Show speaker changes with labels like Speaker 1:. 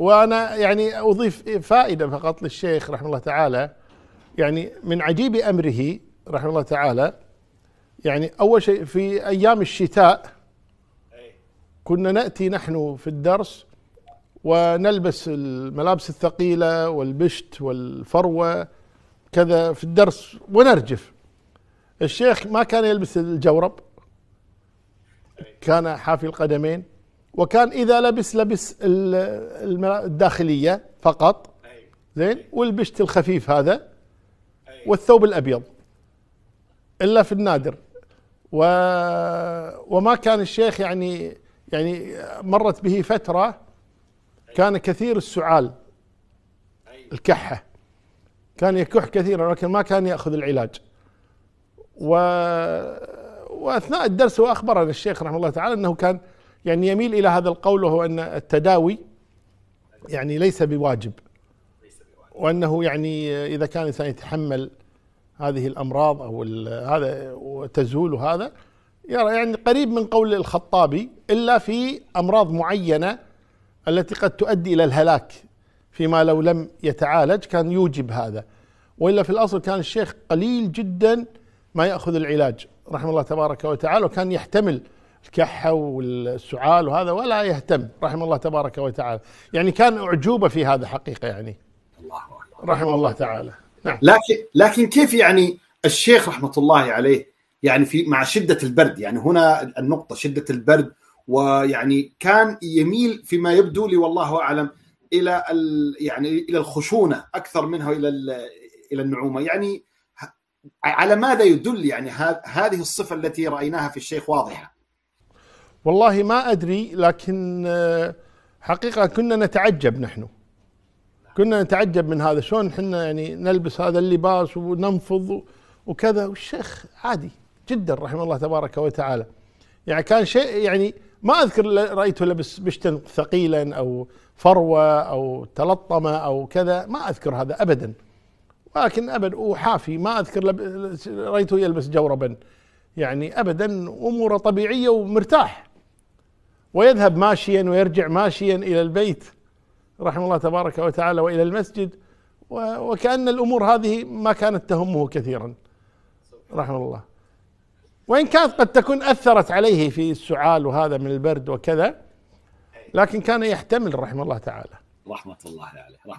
Speaker 1: وانا يعني اضيف فائده فقط للشيخ رحمه الله تعالى يعني من عجيب امره رحمه الله تعالى يعني اول شيء في ايام الشتاء كنا ناتي نحن في الدرس ونلبس الملابس الثقيله والبشت والفروه كذا في الدرس ونرجف الشيخ ما كان يلبس الجورب كان حافي القدمين وكان اذا لبس لبس الداخليه فقط زين والبشت الخفيف هذا والثوب الابيض الا في النادر و وما كان الشيخ يعني يعني مرت به فتره كان كثير السعال الكحه كان يكح كثيرا لكن ما كان ياخذ العلاج و واثناء الدرس واخبرنا الشيخ رحمه الله تعالى انه كان يعني يميل إلى هذا القول وهو أن التداوي يعني ليس بواجب وأنه يعني إذا كان الإنسان يتحمل هذه الأمراض أو هذا وتزول هذا يرى يعني قريب من قول الخطابي إلا في أمراض معينة التي قد تؤدي إلى الهلاك فيما لو لم يتعالج كان يوجب هذا والا في الاصل كان الشيخ قليل جدا ما ياخذ العلاج رحمه الله تبارك وتعالى وكان يحتمل الكحة والسعال وهذا ولا يهتم رحم الله تبارك وتعالى يعني كان أعجوبة في هذا حقيقة يعني الله أكبر رحم الله تعالى
Speaker 2: نعم. لكن لكن كيف يعني الشيخ رحمة الله عليه يعني في مع شدة البرد يعني هنا النقطة شدة البرد ويعني كان يميل فيما يبدو لي والله أعلم إلى يعني إلى الخشونة أكثر منها إلى إلى النعومة يعني على ماذا يدل يعني هذه الصفة التي رأيناها في الشيخ واضحة
Speaker 1: والله ما أدري لكن آه، حقيقة كنا نتعجب نحن كنا نتعجب من هذا شلون احنا يعني نلبس هذا اللباس وننفض وكذا والشيخ عادي جدا رحمه الله تبارك وتعالى يعني كان شيء يعني ما اذكر رايته لبس بشتا ثقيلا او فروه او تلطمه او كذا ما اذكر هذا ابدا لكن ابد وحافي ما اذكر رايته يلبس جوربا يعني ابدا اموره طبيعيه ومرتاح ويذهب ماشيا ويرجع ماشيا الى البيت رحمه الله تبارك وتعالى والى المسجد وكأن الامور هذه ما كانت تهمه كثيرا رحمه الله وان كانت قد تكون اثرت عليه في السعال وهذا من البرد وكذا لكن كان يحتمل رحمه الله تعالى رحمه الله عليه رحمه